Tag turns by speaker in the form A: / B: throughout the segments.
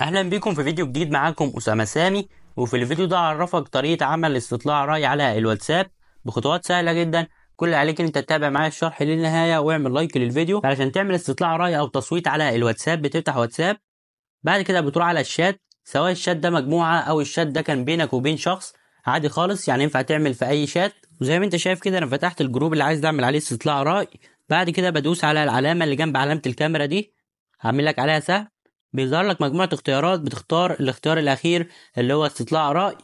A: اهلا بيكم في فيديو جديد معاكم اسامه سامي وفي الفيديو ده هعرفك طريقه عمل استطلاع راي على الواتساب بخطوات سهله جدا كل اللي عليك انت تتابع معايا الشرح للنهايه واعمل لايك للفيديو علشان تعمل استطلاع راي او تصويت على الواتساب بتفتح واتساب بعد كده بتروح على الشات سواء الشات ده مجموعه او الشات ده كان بينك وبين شخص عادي خالص يعني ينفع تعمل في اي شات وزي ما انت شايف كده انا فتحت الجروب اللي عايز اعمل عليه استطلاع راي بعد كده بدوس على العلامه اللي جنب علامه الكاميرا دي هعمل لك عليها سهم بيظهر لك مجموعة اختيارات بتختار الاختيار الأخير اللي هو استطلاع رأي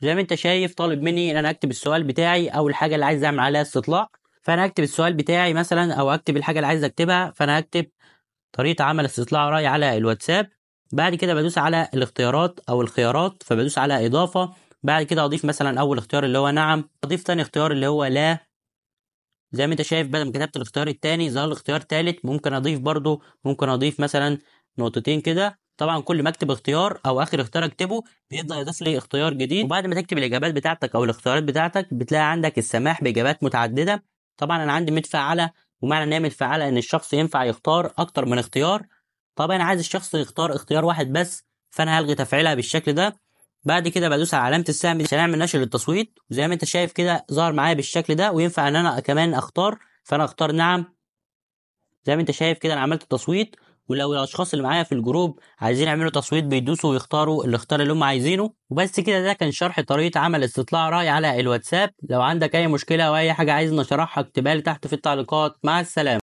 A: زي ما أنت شايف طالب مني إن أنا أكتب السؤال بتاعي أو الحاجة اللي عايز أعمل عليها استطلاع فأنا أكتب السؤال بتاعي مثلا أو أكتب الحاجة اللي عايز أكتبها فأنا أكتب طريقة عمل استطلاع رأي على الواتساب بعد كده بدوس على الاختيارات أو الخيارات فبدوس على إضافة بعد كده أضيف مثلا أول اختيار اللي هو نعم أضيف تاني اختيار اللي هو لا زي ما انت شايف بدل ما كتبت الاختيار التاني ظهر الاختيار التالت ممكن اضيف برضو ممكن اضيف مثلا نقطتين كده طبعا كل ما اكتب اختيار او اخر اختيار اكتبه بيبدا يضيف لي اختيار جديد وبعد ما تكتب الاجابات بتاعتك او الاختيارات بتاعتك بتلاقي عندك السماح باجابات متعدده طبعا انا عندي متفعله ومعنى ان هي متفعله ان الشخص ينفع يختار اكتر من اختيار طبعا انا عايز الشخص يختار اختيار واحد بس فانا هلغي تفعيلها بالشكل ده بعد كده بدوس على علامه السهم عشان اعمل نشر للتصويت وزي ما انت شايف كده ظهر معايا بالشكل ده وينفع ان انا كمان اختار فانا اختار نعم زي ما انت شايف كده انا عملت التصويت ولو الاشخاص اللي معايا في الجروب عايزين يعملوا تصويت بيدوسوا ويختاروا الاختيار اللي هم عايزينه وبس كده ده كان شرح طريقه عمل استطلاع راي على الواتساب لو عندك اي مشكله او اي حاجه عايز نشرحها اكتبها لي تحت في التعليقات مع السلامه